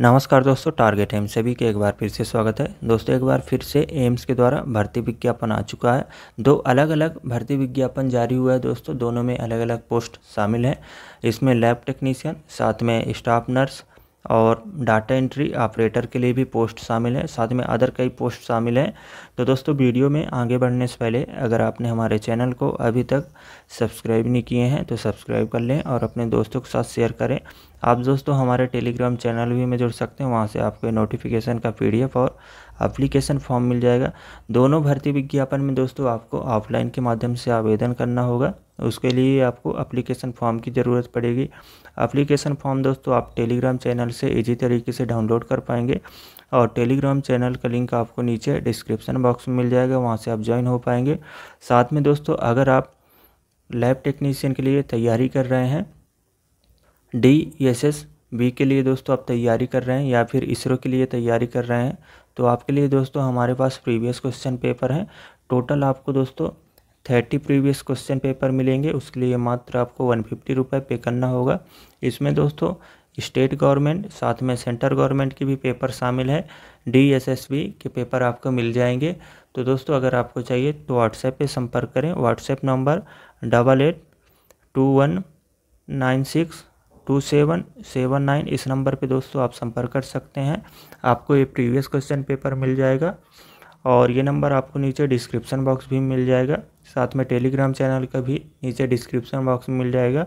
नमस्कार दोस्तों target M सभी के एक बार फिर से स्वागत है दोस्तों एक बार फिर से एम्स के द्वारा भर्ती विज्ञापन आ चुका है दो अलग अलग भर्ती विज्ञापन जारी हुआ है दोस्तों दोनों में अलग अलग पोस्ट शामिल हैं इसमें लैब टेक्नीशियन साथ में स्टाफ नर्स और डाटा एंट्री ऑपरेटर के लिए भी पोस्ट शामिल है साथ में अदर कई पोस्ट शामिल हैं तो दोस्तों वीडियो में आगे बढ़ने से पहले अगर आपने हमारे चैनल को अभी तक सब्सक्राइब नहीं किए हैं तो सब्सक्राइब कर लें और अपने दोस्तों के साथ शेयर करें आप दोस्तों हमारे टेलीग्राम चैनल भी में जुड़ सकते हैं वहाँ से आपको नोटिफिकेशन का पी और अप्लीकेशन फॉर्म मिल जाएगा दोनों भर्ती विज्ञापन में दोस्तों आपको ऑफलाइन के माध्यम से आवेदन करना होगा उसके लिए आपको अप्लीकेशन फॉर्म की ज़रूरत पड़ेगी अप्लीकेशन फॉर्म दोस्तों आप टेलीग्राम चैनल से इजी तरीके से डाउनलोड कर पाएंगे और टेलीग्राम चैनल का लिंक आपको नीचे डिस्क्रिप्शन बॉक्स में मिल जाएगा वहाँ से आप ज्वाइन हो पाएंगे साथ में दोस्तों अगर आप लैब टेक्नीशियन के लिए तैयारी कर रहे हैं डी एस एस बी के लिए दोस्तों आप तैयारी कर रहे हैं या फिर इसरो के लिए तैयारी कर रहे हैं तो आपके लिए दोस्तों हमारे पास प्रीवियस क्वेश्चन पेपर हैं टोटल आपको दोस्तों थर्टी प्रीवियस क्वेश्चन पेपर मिलेंगे उसके लिए मात्र आपको वन फिफ्टी रुपये पे करना होगा इसमें दोस्तों स्टेट गवर्नमेंट साथ में सेंटर गवर्नमेंट के भी पेपर शामिल है डी के पेपर आपको मिल जाएंगे तो दोस्तों अगर आपको चाहिए तो व्हाट्सएप पर संपर्क करें WhatsApp number double eight two one nine six two seven seven nine इस नंबर पे दोस्तों आप संपर्क कर सकते हैं आपको ये प्रीवियस क्वेश्चन पेपर मिल जाएगा और ये नंबर आपको नीचे डिस्क्रिप्शन बॉक्स भी मिल जाएगा साथ में टेलीग्राम चैनल का भी नीचे डिस्क्रिप्शन बॉक्स में मिल जाएगा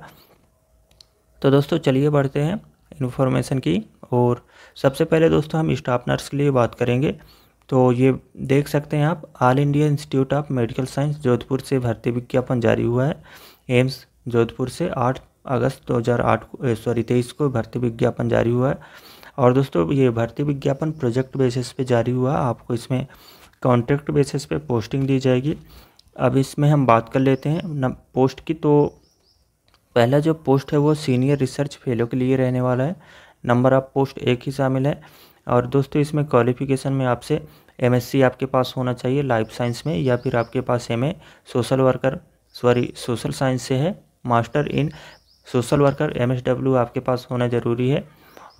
तो दोस्तों चलिए बढ़ते हैं इन्फॉर्मेशन की और सबसे पहले दोस्तों हम स्टाफ नर्स के लिए बात करेंगे तो ये देख सकते हैं आप all India institute of medical science Jodhpur से भर्ती विज्ञापन जारी हुआ है एम्स जोधपुर से आठ अगस्त 2008 को सॉरी तेईस को भर्ती विज्ञापन जारी हुआ है और दोस्तों ये भर्ती विज्ञापन प्रोजेक्ट बेसिस पे जारी हुआ आपको इसमें कॉन्ट्रैक्ट बेसिस पे पोस्टिंग दी जाएगी अब इसमें हम बात कर लेते हैं पोस्ट की तो पहला जो पोस्ट है वो सीनियर रिसर्च फेलो के लिए रहने वाला है नंबर ऑफ पोस्ट एक ही शामिल है और दोस्तों इसमें क्वालिफिकेशन में आपसे एमएससी आपके पास होना चाहिए लाइफ साइंस में या फिर आपके पास M social worker sorry social science से है master in social worker M आपके पास होना ज़रूरी है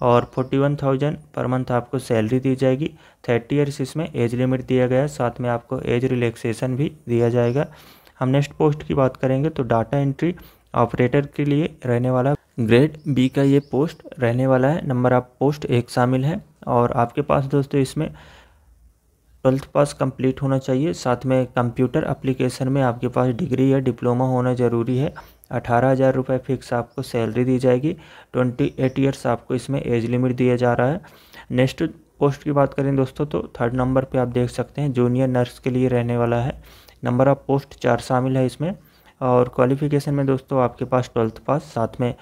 और forty one thousand per month आपको सैलरी दी जाएगी थर्टी ईयर्स इसमें एज लिमिट दिया गया है साथ में आपको एज रिलैक्सेशन भी दिया जाएगा हम नेक्स्ट पोस्ट की बात करेंगे तो डाटा एंट्री ऑपरेटर के लिए रहने वाला ग्रेड बी का ये पोस्ट रहने वाला है नंबर आप पोस्ट एक शामिल है और आपके पास दोस्तों इसमें ट्वेल्थ पास कंप्लीट होना चाहिए साथ में कंप्यूटर एप्लीकेशन में आपके पास डिग्री या डिप्लोमा होना ज़रूरी है अठारह हज़ार रुपये फिक्स आपको सैलरी दी जाएगी ट्वेंटी एट ईयर्स आपको इसमें एज लिमिट दिया जा रहा है नेक्स्ट पोस्ट की बात करें दोस्तों तो थर्ड नंबर पे आप देख सकते हैं जूनियर नर्स के लिए रहने वाला है नंबर ऑफ पोस्ट चार शामिल है इसमें और क्वालिफिकेशन में दोस्तों आपके पास ट्वेल्थ पास साथ में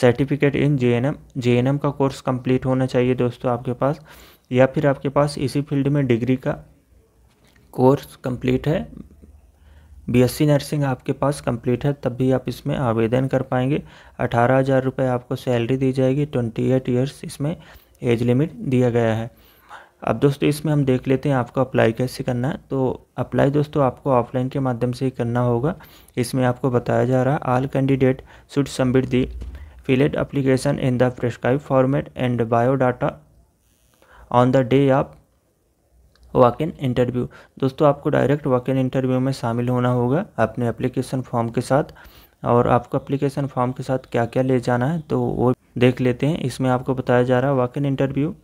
certificate in J N M J N M का कोर्स कंप्लीट होना चाहिए दोस्तों आपके पास या फिर आपके पास इसी फील्ड में डिग्री का कोर्स कंप्लीट है बीएससी नर्सिंग आपके पास कंप्लीट है तब भी आप इसमें आवेदन कर पाएंगे अठारह हज़ार रुपये आपको सैलरी दी जाएगी ट्वेंटी एट ईयर्स इसमें एज लिमिट दिया गया है अब दोस्तों इसमें हम देख लेते हैं आपको अप्लाई कैसे करना है तो अप्लाई दोस्तों आपको ऑफलाइन के माध्यम से ही करना होगा इसमें आपको बताया जा रहा है all candidate should submit the filled application in the prescribe format and biodata on the day of walk in interview दोस्तों आपको डायरेक्ट वॉक इन इंटरव्यू में शामिल होना होगा अपने एप्लीकेशन फॉर्म के साथ और आपको एप्लीकेशन फॉर्म के साथ क्या क्या ले जाना है तो वो देख लेते हैं इसमें आपको बताया जा रहा है walk in interview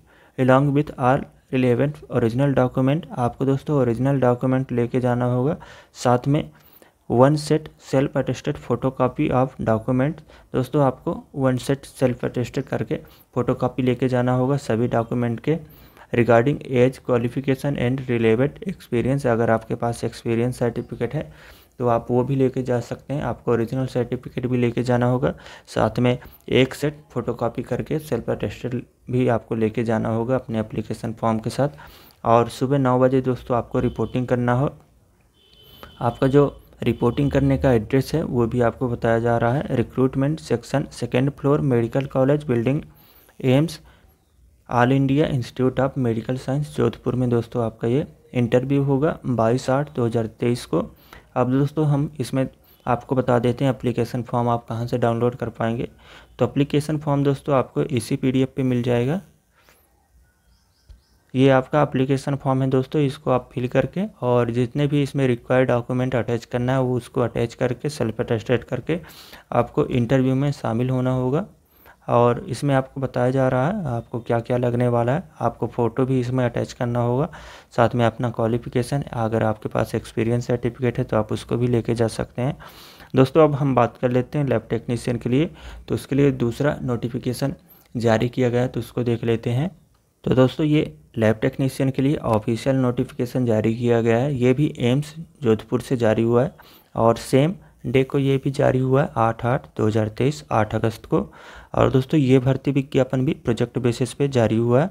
along with all relevant original document आपको दोस्तों ओरिजिनल डॉक्यूमेंट लेके जाना होगा साथ में one set self attested photocopy of document दोस्तों आपको वन सेट सेल्फ अटेस्टेड करके फ़ोटोकॉपी लेके जाना होगा सभी डॉक्यूमेंट के regarding age qualification and relevant experience अगर आपके पास एक्सपीरियंस सर्टिफिकेट है तो आप वो भी लेके जा सकते हैं आपको ओरिजिनल सर्टिफिकेट भी लेके जाना होगा साथ में एक सेट फोटोकॉपी करके सेल्फ अटेस्टेड भी आपको लेके जाना होगा अपने अप्लीकेशन फॉर्म के साथ और सुबह नौ बजे दोस्तों आपको रिपोर्टिंग करना हो आपका जो रिपोर्टिंग करने का एड्रेस है वो भी आपको बताया जा रहा है recruitment section second floor medical college building AIIMS all India institute of medical science Jodhpur में दोस्तों आपका ये इंटरव्यू होगा बाईस आठ दो हज़ार तेईस को अब दोस्तों हम इसमें आपको बता देते हैं अप्लीकेशन फॉर्म आप कहाँ से डाउनलोड कर पाएंगे तो अप्लीकेशन फॉर्म दोस्तों आपको इसी एफ पर मिल जाएगा ये आपका अप्लीकेशन फॉर्म है दोस्तों इसको आप फिल करके और जितने भी इसमें रिक्वायर्ड डॉक्यूमेंट अटैच करना है वो उसको अटैच करके सेल्फ अटेस्टेड करके आपको इंटरव्यू में शामिल होना होगा और इसमें आपको बताया जा रहा है आपको क्या क्या लगने वाला है आपको फ़ोटो भी इसमें अटैच करना होगा साथ में अपना क्वालिफिकेशन अगर आपके पास एक्सपीरियंस सर्टिफिकेट है तो आप उसको भी लेके जा सकते हैं दोस्तों अब हम बात कर लेते हैं लैब टेक्नीशियन के लिए तो उसके लिए दूसरा नोटिफिकेशन जारी किया गया है तो उसको देख लेते हैं तो दोस्तों ये लैब टेक्नीशियन के लिए ऑफिशियल नोटिफिकेशन जारी किया गया है ये भी एम्स जोधपुर से जारी हुआ है और सेम डे को ये भी जारी हुआ है आठ आठ दो हज़ार तेईस आठ अगस्त को और दोस्तों ये भर्ती विज्ञापन भी प्रोजेक्ट बेसिस पे जारी हुआ है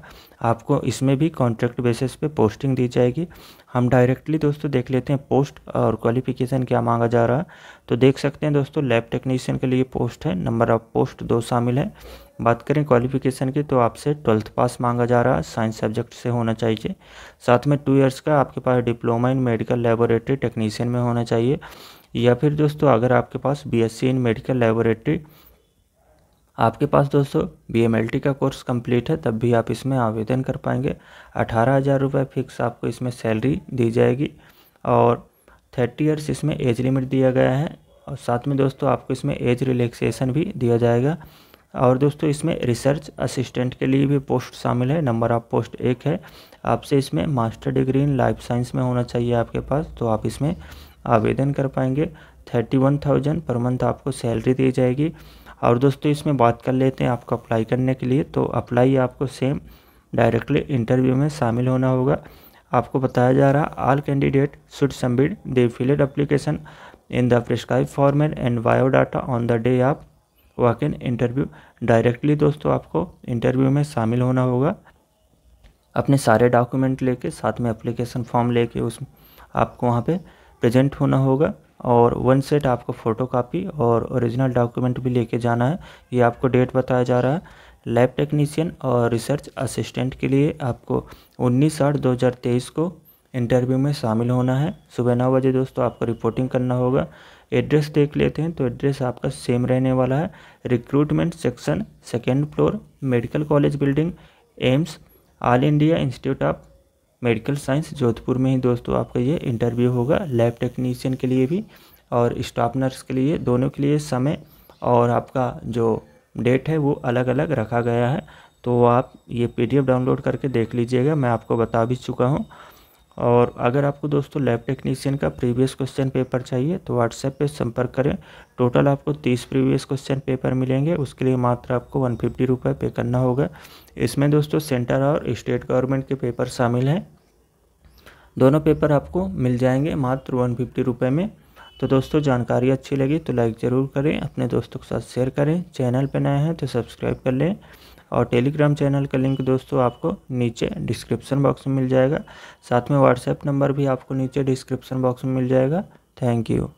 आपको इसमें भी कॉन्ट्रैक्ट बेसिस पे पोस्टिंग दी जाएगी हम डायरेक्टली दोस्तों देख लेते हैं पोस्ट और क्वालिफिकेशन क्या मांगा जा रहा है तो देख सकते हैं दोस्तों लैब टेक्नीशियन के लिए पोस्ट है नंबर ऑफ पोस्ट दो शामिल है बात करें क्वालिफिकेशन की तो आपसे ट्वेल्थ पास मांगा जा रहा है साइंस सब्जेक्ट से होना चाहिए साथ में टू इयर्स का आपके पास diploma in medical laboratory technician में होना चाहिए या फिर दोस्तों अगर आपके पास बीएससी इन मेडिकल लेबोरेटरी आपके पास दोस्तों बी का कोर्स कंप्लीट है तब भी आप इसमें आवेदन कर पाएंगे अठारह हज़ार रुपये फिक्स आपको इसमें सैलरी दी जाएगी और थर्टी ईयर्स इसमें एज लिमिट दिया गया है और साथ में दोस्तों आपको इसमें एज रिलैक्सेशन भी दिया जाएगा और दोस्तों इसमें रिसर्च असिस्टेंट के लिए भी पोस्ट शामिल है नंबर ऑफ पोस्ट एक है आपसे इसमें master degree in life science में होना चाहिए आपके पास तो आप इसमें आवेदन कर पाएंगे thirty one thousand per month आपको सैलरी दी जाएगी और दोस्तों इसमें बात कर लेते हैं आपको अप्लाई करने के लिए तो अप्लाई आपको सेम डायरेक्टली इंटरव्यू में शामिल होना होगा आपको बताया जा रहा all candidate should submit the filled application in the prescribe format and biodata on the day of walk in interview directly दोस्तों आपको इंटरव्यू में शामिल होना होगा अपने सारे डॉक्यूमेंट लेके साथ में एप्लीकेशन फॉर्म लेके उस आपको वहाँ पे प्रेजेंट होना होगा और वन सेट आपको फ़ोटो कापी और ओरिजिनल डॉक्यूमेंट भी लेके जाना है ये आपको डेट बताया जा रहा है लैब टेक्नीशियन और रिसर्च असिस्टेंट के लिए आपको उन्नीस आठ दो हज़ार तेईस को इंटरव्यू में शामिल होना है सुबह नौ बजे दोस्तों आपको रिपोर्टिंग करना होगा एड्रेस देख लेते हैं तो एड्रेस आपका सेम रहने वाला है recruitment section second floor medical college building AIIMS all India institute of medical science Jodhpur में ही दोस्तों आपका ये इंटरव्यू होगा लैब टेक्नीशियन के लिए भी और स्टाफ नर्स के लिए दोनों के लिए समय और आपका जो डेट है वो अलग अलग रखा गया है तो आप ये पीडीएफ डाउनलोड करके देख लीजिएगा मैं आपको बता भी चुका हूँ और अगर आपको दोस्तों लैब टेक्नीशियन का प्रीवियस क्वेश्चन पेपर चाहिए तो व्हाट्सएप पे संपर्क करें टोटल आपको तीस प्रीवियस क्वेश्चन पेपर मिलेंगे उसके लिए मात्र आपको वन फिफ्टी रुपये पे करना होगा इसमें दोस्तों सेंटर और स्टेट गवर्नमेंट के पेपर शामिल हैं दोनों पेपर आपको मिल जाएंगे मात्र वन फिफ्टी रुपये में तो दोस्तों जानकारी अच्छी लगी तो लाइक ज़रूर करें अपने दोस्तों के साथ शेयर करें चैनल पर नए हैं तो सब्सक्राइब कर लें और टेलीग्राम चैनल का लिंक दोस्तों आपको नीचे डिस्क्रिप्सन बॉक्स में मिल जाएगा साथ में व्हाट्सएप नंबर भी आपको नीचे डिस्क्रिप्सन बॉक्स में मिल जाएगा थैंक यू